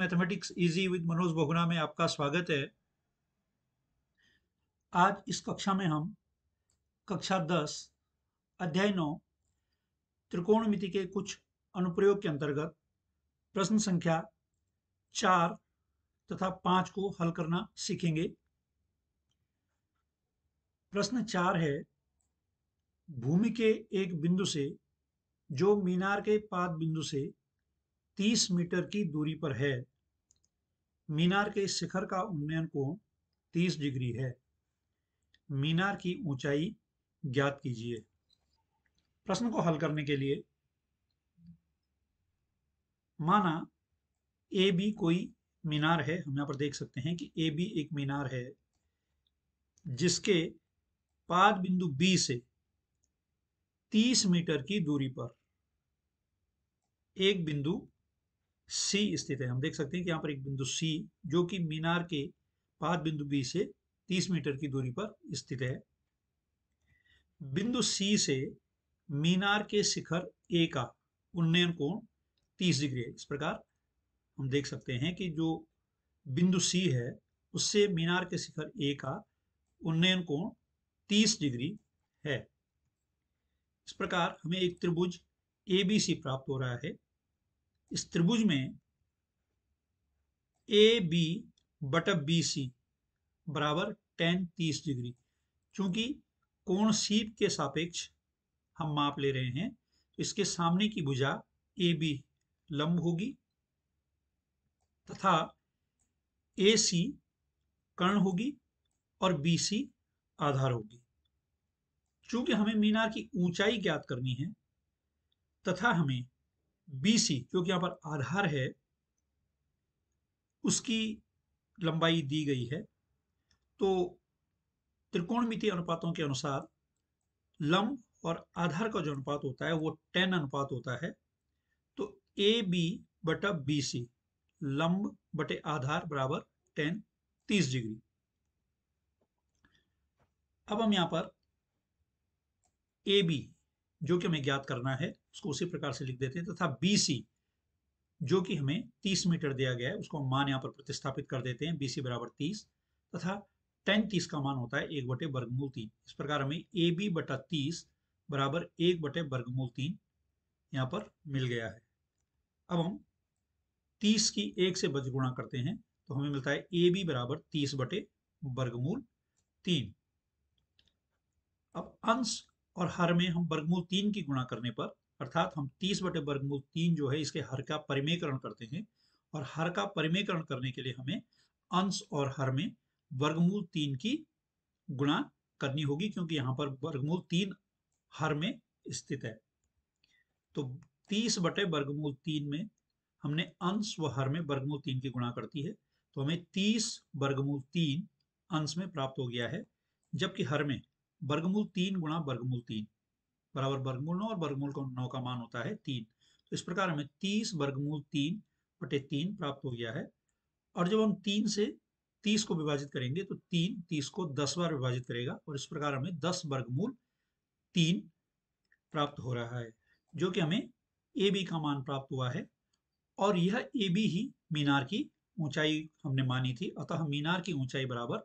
mathematics easy with Manoj Bahuguna में आपका स्वागत है आज इस कक्षा में हम कक्षा दस अध्याय नौ त्रिकोणमिति के कुछ अनुप्रयोग के अंतर्गत प्रश्न संख्या चार तथा पांच को हल करना सीखेंगे प्रश्न चार है भूमि के एक बिंदु से जो मीनार के पाद बिंदु से 30 मीटर की दूरी पर है मीनार के शिखर का उन्नयन कोण 30 डिग्री है मीनार की ऊंचाई ज्ञात कीजिए प्रश्न को हल करने के लिए माना ए बी कोई मीनार है हम यहाँ पर देख सकते हैं कि ए बी एक मीनार है जिसके पाद बिंदु बी से 30 मीटर की दूरी पर एक बिंदु सी स्थित है हम देख सकते हैं कि यहाँ पर एक बिंदु सी जो कि मीनार के पाद बिंदु बी से 30 मीटर की दूरी पर स्थित है बिंदु सी से मीनार के शिखर ए का उन्नयन कोण 30 डिग्री है इस प्रकार हम देख सकते हैं कि जो बिंदु सी है उससे मीनार के शिखर ए का उन्नयन कोण 30 डिग्री है इस प्रकार हमें एक त्रिभुज ए बी सी प्राप्त हो रहा है इस त्रिभुज में ए बी बटा बी सी बराबर टेन तीस डिग्री क्योंकि कोण सीप के सापेक्ष हम माप ले रहे हैं तो इसके सामने की भुजा ए बी लंब होगी तथा ए सी कर्ण होगी और बी सी आधार होगी चूंकि हमें मीनार की ऊंचाई ज्ञात करनी है तथा हमें बीसी क्योंकि यहाँ पर आधार है उसकी लंबाई दी गई है तो त्रिकोणमितीय अनुपातों के अनुसार लंब और आधार का जो अनुपात होता है वो टेन अनुपात होता है तो ए बी बटा बी सी लंब बटे आधार बराबर टेन तीस डिग्री अब हम यहां पर ए बी जो कि हमें ज्ञात करना है उसको उसी प्रकार से लिख देते हैं तथा बीसी जो कि हमें 30 मीटर दिया गया है उसको हम मान यहाँ पर प्रतिस्थापित कर देते हैं बीसी बराबर तीस तथा टेन तीस का मान होता है एक बटे वर्गमूल तीन इस प्रकार हमें ए बी बटा तीस बराबर एक बटे वर्गमूल तीन यहाँ पर मिल गया है अब हम तीस की एक से बज गुणा करते हैं तो हमें मिलता है ए बी बराबर तीस बटे वर्गमूल तीन अब अंश और हर में हम वर्गमूल तीन की गुणा करने पर अर्थात हम तीस बटे वर्गमूल तीन जो है इसके हर का परिमेयकरण करते हैं और हर का परिमेयकरण करने के लिए हमें अंश और हर में वर्गमूल तीन की गुणा करनी होगी क्योंकि यहाँ पर वर्गमूल तीन हर में स्थित है तो तीस बटे वर्गमूल तीन में हमने अंश व हर में वर्गमूल तीन की गुणा करती है तो हमें तीस वर्गमूल तीन अंश में प्राप्त हो गया है जबकि हर में वर्गमूल तीन गुणा वर्गमूल तीन बराबर वर्गमूल नौ और वर्गमूल नौ का मान होता है तीन तो इस प्रकार हमें तीस वर्गमूल तीन बटे तीन प्राप्त हो गया है और जब हम तीन से तीस को विभाजित करेंगे तो तीन तीस को दस बार विभाजित करेगा और इस प्रकार हमें दस वर्गमूल तीन प्राप्त हो रहा है जो कि हमें ए बी का मान प्राप्त हुआ है और यह ए बी ही मीनार की ऊंचाई हमने मानी थी अतः मीनार की ऊंचाई बराबर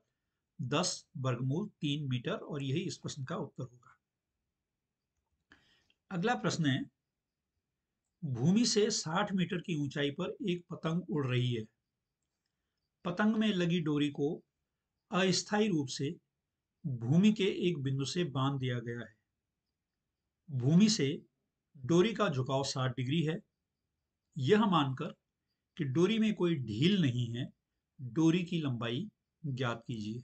दस वर्गमूल तीन मीटर और यही इस प्रश्न का उत्तर होगा अगला प्रश्न है भूमि से 60 मीटर की ऊंचाई पर एक पतंग उड़ रही है पतंग में लगी डोरी को अस्थायी रूप से भूमि के एक बिंदु से बांध दिया गया है भूमि से डोरी का झुकाव 60 डिग्री है यह मानकर कि डोरी में कोई ढील नहीं है डोरी की लंबाई ज्ञात कीजिए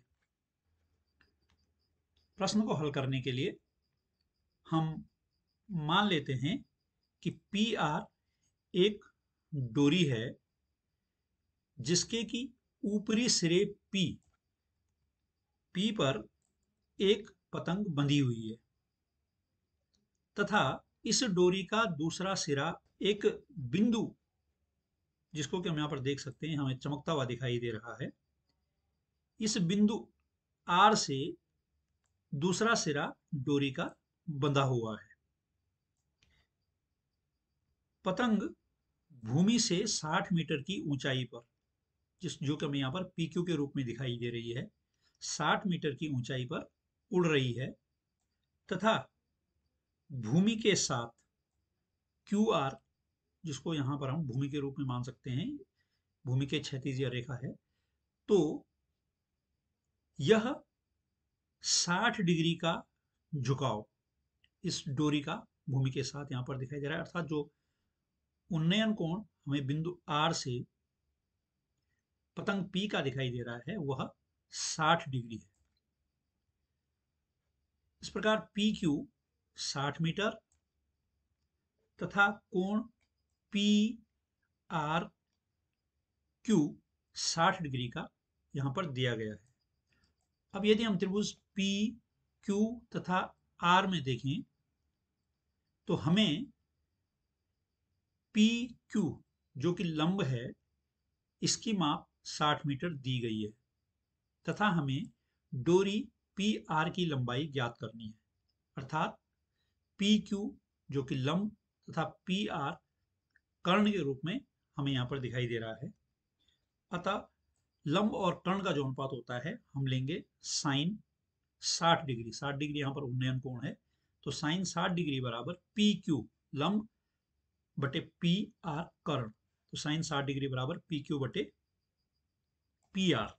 प्रश्न को हल करने के लिए हम मान लेते हैं कि पी आर एक डोरी है जिसके की ऊपरी सिरे पी पी पर एक पतंग बंधी हुई है तथा इस डोरी का दूसरा सिरा एक बिंदु जिसको कि हम यहाँ पर देख सकते हैं हमें चमकता हुआ दिखाई दे रहा है इस बिंदु आर से दूसरा सिरा डोरी का बंधा हुआ है पतंग भूमि से 60 मीटर की ऊंचाई पर जिस जो कि हमें यहां पर पी के रूप में दिखाई दे रही है 60 मीटर की ऊंचाई पर उड़ रही है तथा भूमि के साथ क्यू आर जिसको यहां पर हम भूमि के रूप में मान सकते हैं भूमि के क्षतिज रेखा है तो यह साठ डिग्री का झुकाव इस डोरी का भूमि के साथ यहां पर दिखाई दे रहा है अर्थात जो उन्नयन कोण हमें बिंदु आर से पतंग पी का दिखाई दे रहा है वह 60 डिग्री है इस प्रकार पी क्यू साठ मीटर तथा कोण पी आर क्यू साठ डिग्री का यहां पर दिया गया है अब यदि हम त्रिभुज पी क्यू तथा आर में देखें तो हमें पी क्यू जो कि लंब है इसकी माप 60 मीटर दी गई है तथा हमें डोरी पी आर की लंबाई ज्ञात करनी है अर्थात पी क्यू जो कि लंब तथा पी आर कर्ण के रूप में हमें यहां पर दिखाई दे रहा है अतः लंब और कर्ण का जो अनुपात होता है हम लेंगे साइन साठ डिग्री साठ डिग्री यहां पर उन्नयन कोण है तो साइन साठ डिग्री बराबर पी क्यू लंब बटे पी आर कर्ण तो साइन साठ डिग्री बराबर पी क्यू बटे पी आर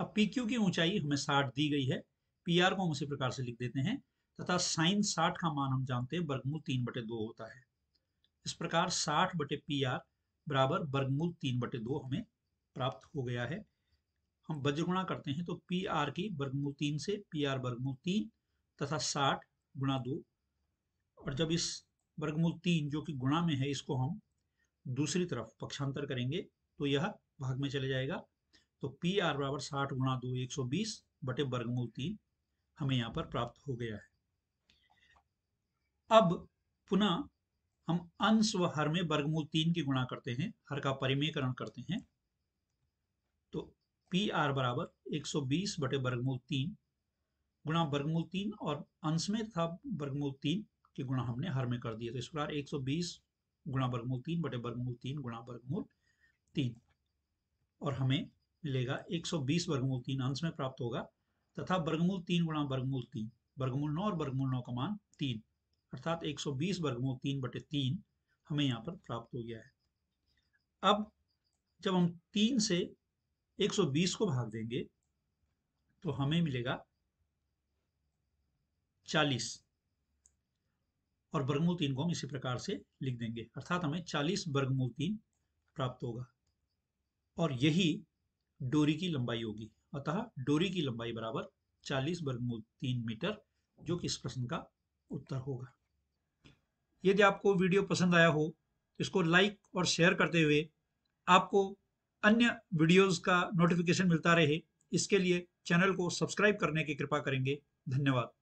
अब पी क्यू की ऊंचाई हमें साठ दी गई है पी आर को हम उसी प्रकार से लिख देते हैं तथा साइन साठ का मान हम जानते हैं वर्गमूल तीन बटे दो होता है इस प्रकार साठ बटे पी आर बराबर वर्गमूल तीन बटे दो हमें प्राप्त हो गया है हम वज्रगुणा करते हैं तो पी आर की वर्गमूल तीन से पी आर वर्गमूल तीन तथा साठ गुणा दो और जब इस वर्गमूल तीन जो कि गुणा में है इसको हम दूसरी तरफ पक्षांतर करेंगे तो यह भाग में चले जाएगा तो पी आर बराबर साठ गुणा दो एक सौ बीस बटे वर्गमूल तीन हमें यहाँ पर प्राप्त हो गया है अब पुनः हम अंश व हर में वर्गमूल तीन की गुणा करते हैं हर का परिमेयकरण करते हैं पी आर बराबर एक सौ बीस बटे वर्गमूल तीन गुणा वर्गमूल तीन और अंश में था वर्गमूल तीन के गुणा हमने हर में कर दिया तो इस प्रकार एक सौ बीस गुणा वर्गमूल तीन बटे वर्गमूल तीन गुणा वर्गमूल तीन और हमें मिलेगा एक सौ बीस वर्गमूल तीन अंश में प्राप्त होगा तथा वर्गमूल तीन गुणा वर्गमूल तीन वर्गमूल नौ और वर्गमूल नौ का मान तीन अर्थात 120 वर्गमूल तीन बटे तीन हमें यहाँ पर प्राप्त हो गया है अब जब हम तीन से 120 को भाग देंगे तो हमें मिलेगा 40 और वर्गमूल तीन को हम इसी प्रकार से लिख देंगे अर्थात हमें 40 वर्गमूल तीन प्राप्त होगा और यही डोरी की लंबाई होगी अतः डोरी की लंबाई बराबर 40 वर्गमूल तीन मीटर जो कि इस प्रश्न का उत्तर होगा यदि आपको वीडियो पसंद आया हो तो इसको लाइक और शेयर करते हुए आपको अन्य वीडियोस का नोटिफिकेशन मिलता रहे इसके लिए चैनल को सब्सक्राइब करने की कृपा करेंगे धन्यवाद